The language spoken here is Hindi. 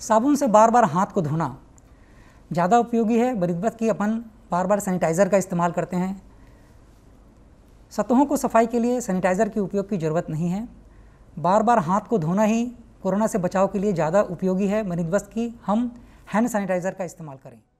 साबुन से बार बार हाथ को धोना ज़्यादा उपयोगी है बरिदबत की अपन बार बार सैनिटाइज़र का इस्तेमाल करते हैं सतहों को सफाई के लिए सैनिटाइज़र के उपयोग की ज़रूरत नहीं है बार बार हाथ को धोना ही कोरोना से बचाव के लिए ज़्यादा उपयोगी है बनिस्बत की हम हैंड सैनिटाइज़र का इस्तेमाल करें